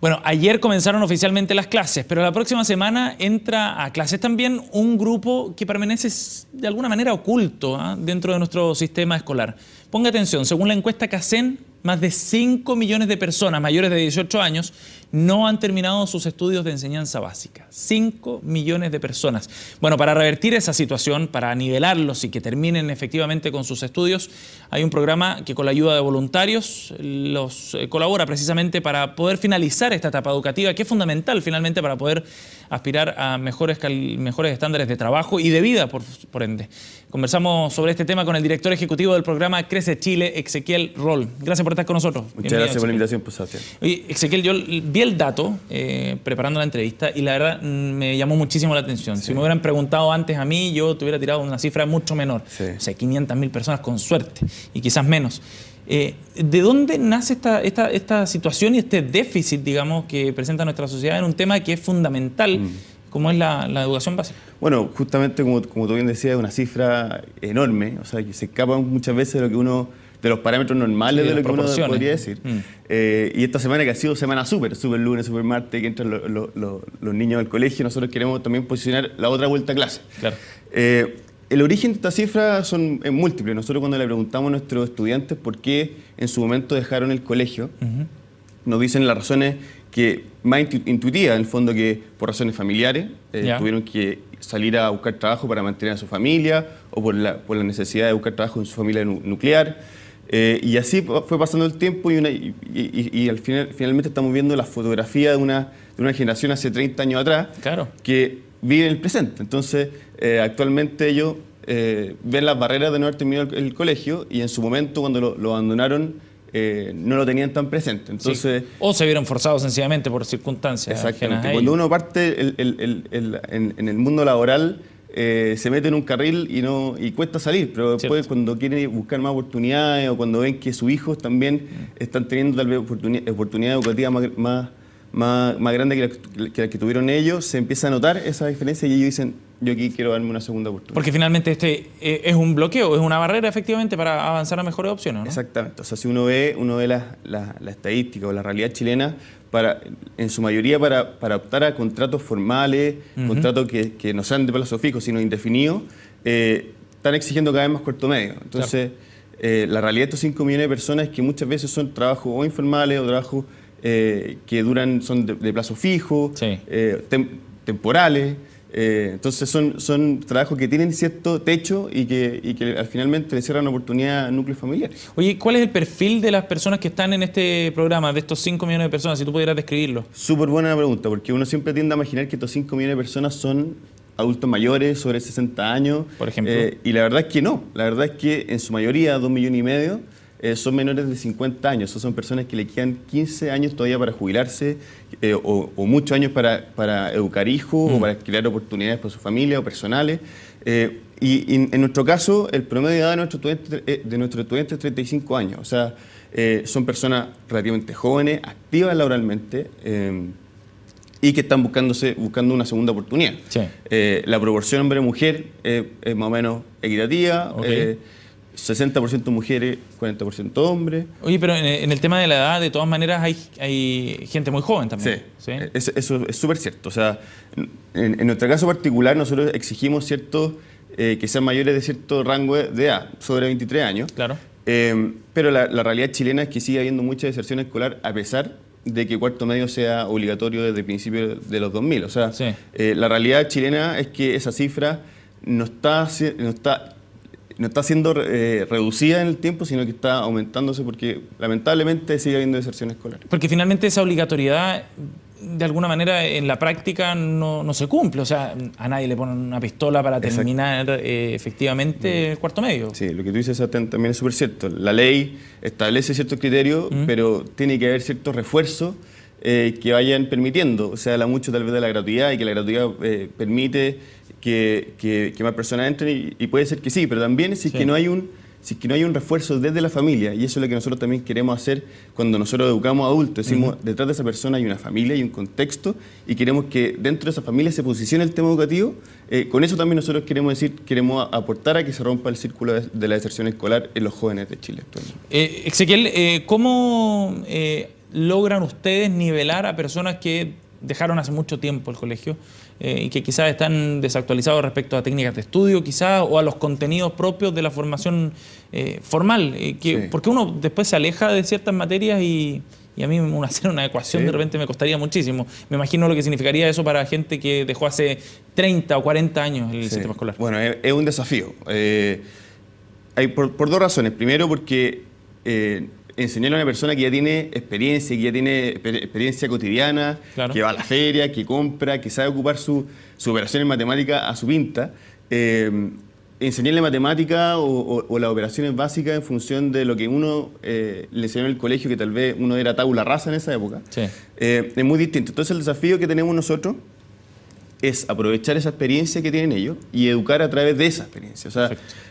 Bueno, ayer comenzaron oficialmente las clases, pero la próxima semana entra a clases también un grupo que permanece de alguna manera oculto ¿ah? dentro de nuestro sistema escolar. Ponga atención, según la encuesta CACEN, más de 5 millones de personas mayores de 18 años no han terminado sus estudios de enseñanza básica. 5 millones de personas. Bueno, para revertir esa situación, para nivelarlos y que terminen efectivamente con sus estudios, hay un programa que con la ayuda de voluntarios los eh, colabora precisamente para poder finalizar esta etapa educativa, que es fundamental finalmente para poder aspirar a mejores, mejores estándares de trabajo y de vida, por, ende. Conversamos sobre este tema con el director ejecutivo del programa Crece Chile, Ezequiel Rol Gracias por ¿Estás con nosotros. Muchas gracias por la invitación, pues, Sebastián. Oye, Ezequiel, yo vi el dato eh, preparando la entrevista y la verdad mm, me llamó muchísimo la atención. Si me hubieran preguntado antes a mí, yo te hubiera tirado una cifra mucho menor. O sea, 500 mil personas con suerte y quizás menos. Eh, ¿De dónde nace esta, situación y este déficit, digamos, que presenta nuestra sociedad en un tema que es fundamental? Mm. como es la, educación básica. Bueno, justamente como, como tú bien decías, es una cifra enorme, o sea, que se escapa muchas veces de lo que uno de los parámetros normales de lo que uno podría decir. Mm. Eh, y esta semana que ha sido semana súper, súper lunes, súper martes, que entran los niños al colegio, nosotros queremos también posicionar la otra vuelta a clase. Eh, el origen de esta cifra son eh, múltiples. Nosotros cuando le preguntamos a nuestros estudiantes por qué en su momento dejaron el colegio, nos dicen las razones que más intuitivas, en el fondo que por razones familiares tuvieron que salir a buscar trabajo para mantener a su familia o por la, por la necesidad de buscar trabajo en su familia nuclear eh, y así fue pasando el tiempo y, una, al final, finalmente estamos viendo la fotografía de una, de una generación hace 30 años atrás que vive en el presente. Entonces, eh, actualmente ellos eh, ven las barreras de no haber terminado el, colegio y en su momento cuando lo, abandonaron no lo tenían tan presente. Entonces, O se vieron forzados sencillamente por circunstancias. Exactamente. Cuando uno parte en, el mundo laboral, eh, se mete en un carril y no y cuesta salir, pero después cuando quieren buscar más oportunidades o cuando ven que sus hijos también mm. están teniendo tal vez oportunidades oportunidad educativas más, más, más, grandes que las que, que tuvieron ellos, se empieza a notar esa diferencia y ellos dicen, yo aquí quiero darme una segunda oportunidad. Porque finalmente este eh, es un bloqueo, es una barrera efectivamente para avanzar a mejores opciones. ¿no? Exactamente. O sea, si uno ve, uno ve la estadística o la realidad chilena, para, en su mayoría para, para optar a contratos formales, contratos que, no sean de plazo fijo, sino indefinidos, eh, están exigiendo cada vez más corto medio. Entonces, eh, la realidad de estos 5 millones de personas es que muchas veces son trabajos o informales o trabajos eh, que duran, son de, plazo fijo, temporales. Eh, entonces son, son trabajos que tienen cierto techo y que, al finalmente le cierran oportunidad a núcleos familiares. Oye, ¿cuál es el perfil de las personas que están en este programa, de estos 5 millones de personas, si tú pudieras describirlo? Súper buena pregunta, porque uno siempre tiende a imaginar que estos 5 millones de personas son adultos mayores, sobre 60 años. Por ejemplo. Eh, y la verdad es que no, la verdad es que en su mayoría, 2 millones y medio, eh, son menores de 50 años, o son personas que le quedan 15 años todavía para jubilarse eh, o, muchos años para, educar hijos o mm. para crear oportunidades para su familia o personales. Eh, y, en nuestro caso, el promedio de edad de nuestro estudiante, es 35 años. O sea, son personas relativamente jóvenes, activas laboralmente y que están buscándose, buscando una segunda oportunidad. la proporción hombre-mujer es más o menos equitativa. 60% mujeres, 40% hombres. Oye, pero en el tema de la edad, de todas maneras, hay, hay gente muy joven también. Sí, ¿sí? eso es súper cierto. O sea, en, nuestro caso particular, nosotros exigimos ciertos, eh, que sean mayores de cierto rango de edad, sobre 23 años. Claro. Em, pero la, realidad chilena es que sigue habiendo mucha deserción escolar, a pesar de que cuarto medio sea obligatorio desde principios de los 2000. O sea, eh, la realidad chilena es que esa cifra no está, no está no está siendo eh, reducida en el tiempo, sino que está aumentándose porque lamentablemente sigue habiendo deserción escolar. Porque finalmente esa obligatoriedad, de alguna manera, en la práctica no, no se cumple. O sea, a nadie le ponen una pistola para terminar eh, efectivamente mm. el cuarto medio. Sí, lo que tú dices también es súper cierto. La ley establece ciertos criterios, mm. pero tiene que haber cierto refuerzo eh, que vayan permitiendo. o sea, la mucho tal vez de la gratuidad y que la gratuidad eh, permite que, más personas entren y, puede ser que sí, pero también si que no hay un que no hay un refuerzo desde la familia, y eso es lo que nosotros también queremos hacer cuando nosotros educamos adultos, decimos, detrás de esa persona hay una familia hay un contexto, y queremos que dentro de esa familia se posicione el tema educativo, eh, con eso también nosotros queremos decir, queremos aportar a que se rompa el círculo de, la deserción escolar en los jóvenes de Chile. Eh, Ezequiel, ¿cómo logran ustedes nivelar a personas que dejaron hace mucho tiempo el colegio eh, y que quizás están desactualizados respecto a técnicas de estudio, quizás, o a los contenidos propios de la formación eh, formal? Eh, porque uno después se aleja de ciertas materias y, a mí hacer una ecuación de repente me costaría muchísimo. Me imagino lo que significaría eso para gente que dejó hace 30 o 40 años el sistema escolar. Bueno, es, un desafío. hay por, por, dos razones. Primero, porque enseñarle a una persona que ya tiene experiencia, que ya tiene experiencia cotidiana, que va a la feria, que compra, que sabe ocupar su, su operación en matemática a su pinta, eh, enseñarle matemática o, las operaciones básicas en función de lo que uno eh, le enseñó en el colegio, que tal vez uno era tabula rasa en esa época, eh, es muy distinto. Entonces el desafío que tenemos nosotros es aprovechar esa experiencia que tienen ellos y educar a través de esa experiencia. O sea,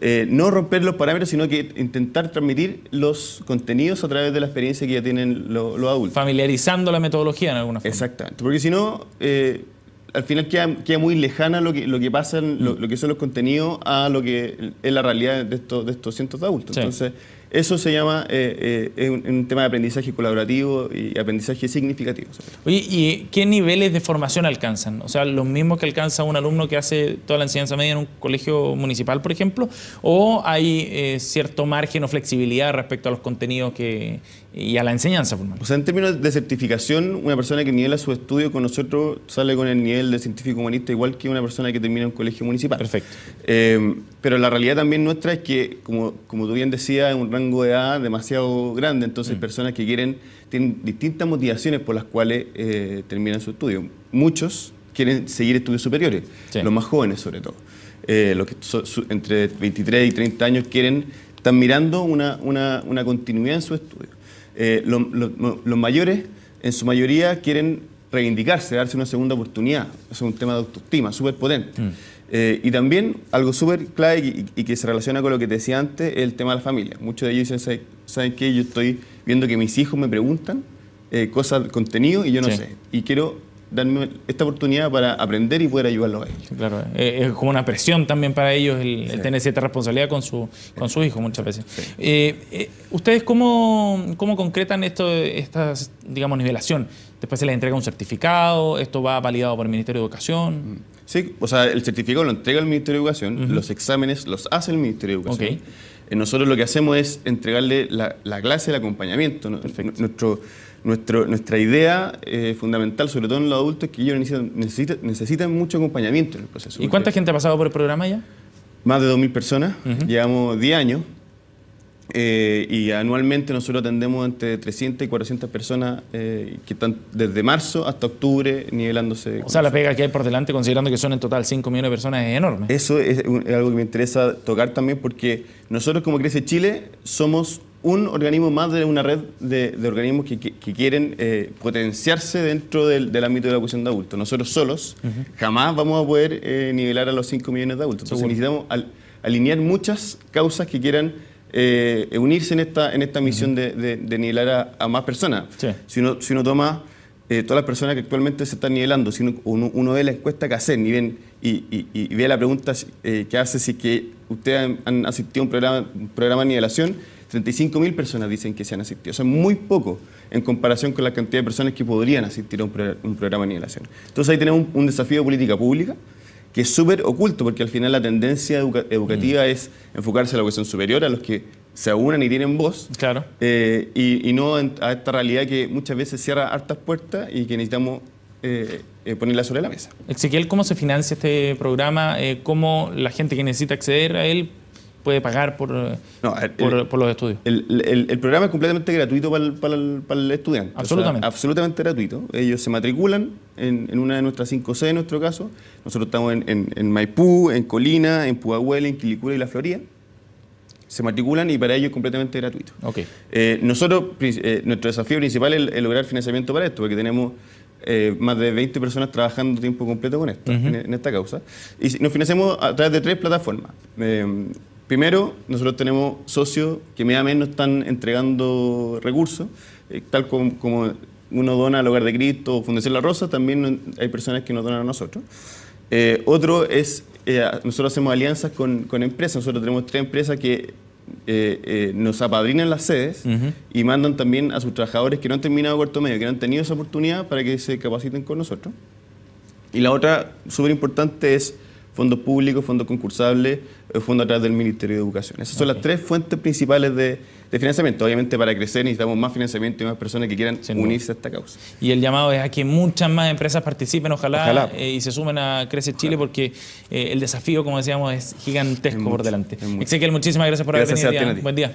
eh, no romper los parámetros, sino que intentar transmitir los contenidos a través de la experiencia que ya tienen los adultos. Familiarizando la metodología en alguna forma. Exactamente, porque si no, eh, al final queda, queda, muy lejana lo que, lo que pasa, mm. lo, que son los contenidos a lo que es la realidad de estos, de cientos de adultos. Entonces, eso se llama eh, eh, un, tema de aprendizaje colaborativo y aprendizaje significativo. Oye, ¿y qué niveles de formación alcanzan? O sea, los mismos que alcanza un alumno que hace toda la enseñanza media en un colegio municipal, por ejemplo, o hay eh, cierto margen o flexibilidad respecto a los contenidos que, y a la enseñanza formal. O sea, en términos de certificación, una persona que nivela su estudio con nosotros sale con el nivel de científico humanista igual que una persona que termina un colegio municipal. Perfecto. Eh, pero la realidad también nuestra es que, como, tú bien decías, es un rango de edad demasiado grande, entonces mm. personas que quieren, tienen distintas motivaciones por las cuales eh, terminan su estudio. Muchos quieren seguir estudios superiores, los más jóvenes sobre todo. Eh, los que entre 23 y 30 años quieren, están mirando una continuidad en su estudio. Eh, los mayores, en su mayoría, quieren reivindicarse, darse una segunda oportunidad. es un tema de autoestima súper potente. Mm. Eh, y también algo súper clave y, que se relaciona con lo que te decía antes, es el tema de la familia. Muchos de ellos dicen, ¿saben qué? Yo estoy viendo que mis hijos me preguntan cosas eh, cosas, contenido, y yo no sé. Y quiero darme esta oportunidad para aprender y poder ayudarlos a ellos. Claro, eh, eh, es como una presión también para ellos el, tener cierta responsabilidad con su, con sus hijos muchas veces. Eh, ¿Ustedes cómo, concretan esto, esta, digamos, nivelación? Después se les entrega un certificado, esto va validado por el Ministerio de Educación. Sí, o sea, el certificado lo entrega el Ministerio de Educación, los exámenes los hace el Ministerio de Educación. nosotros lo que hacemos es entregarle la, clase, el acompañamiento. Nuestro nuestra idea eh, fundamental, sobre todo en los adultos, es que ellos necesitan, mucho acompañamiento en el proceso. ¿Y cuánta gente ha pasado por el programa ya? Más de 2.000 personas, llevamos 10 años eh, y anualmente nosotros atendemos entre 300 y 400 personas eh, que están desde marzo hasta octubre nivelándose. O sea, la pega que hay por delante, considerando que son en total 5 millones de personas, es enorme. Eso es algo que me interesa tocar también porque nosotros como Crece Chile somos un organismo más de una red de, organismos que, quieren eh, potenciarse dentro del, ámbito de la educación de adultos. Nosotros solos jamás vamos a poder eh, nivelar a los 5 millones de adultos. Entonces necesitamos alinear muchas causas que quieran eh, unirse en esta, en esta misión de, nivelar a, más personas. Si, uno, toma todas las personas que actualmente se están nivelando, si uno, uno, ve la encuesta que hacen y, y, ve la pregunta que hace si que ustedes han, asistido a un programa, un programa de nivelación, 35.000 personas dicen que se han asistido. Eso es muy poco en comparación con la cantidad de personas que podrían asistir a un, programa de nivelación. Entonces ahí tenemos un, desafío de política pública que es súper oculto, porque al final la tendencia educativa mm. es enfocarse a la educación superior, a los que se aunan y tienen voz, claro. Eh, y, no a esta realidad que muchas veces cierra hartas puertas y que necesitamos eh, eh, ponerla sobre la mesa. Ezequiel, ¿cómo se financia este programa? ¿Cómo la gente que necesita acceder a él puede pagar por, por, los estudios. El, programa es completamente gratuito para el, estudiante. Absolutamente. absolutamente gratuito. Ellos se matriculan en, una de nuestras 5 C, en nuestro caso. Nosotros estamos en, Maipú, en Colina, en Pudahuel, en Quilicura y La Florida se matriculan y para ellos es completamente gratuito. Okay. Eh, nosotros, eh, nuestro desafío principal es, lograr financiamiento para esto, porque tenemos eh, más de 20 personas trabajando tiempo completo con esto, en, en, esta causa. Y nos financiamos a través de tres plataformas. Primero, nosotros tenemos socios que mes a mes nos están entregando recursos, eh, tal como, uno dona al Hogar de Cristo o Fundación La Rosa, también hay personas que nos donan a nosotros. Eh, otro es, eh, nosotros hacemos alianzas con, empresas, nosotros tenemos tres empresas que nos apadrinan las sedes y mandan también a sus trabajadores que no han terminado cuarto medio, que no han tenido esa oportunidad para que se capaciten con nosotros. Y la otra súper importante es fondos públicos, fondos concursables, eh, Fondo a través del Ministerio de Educación. Esas son las tres fuentes principales de, financiamiento. Obviamente para crecer necesitamos más financiamiento y más personas que quieran unirse a esta causa. Y el llamado es a que muchas más empresas participen, ojalá, eh, y se sumen a Crece Chile, porque eh, el desafío, como decíamos, es gigantesco por delante. Ezequiel, muchísimas gracias por haber venido. Buen día.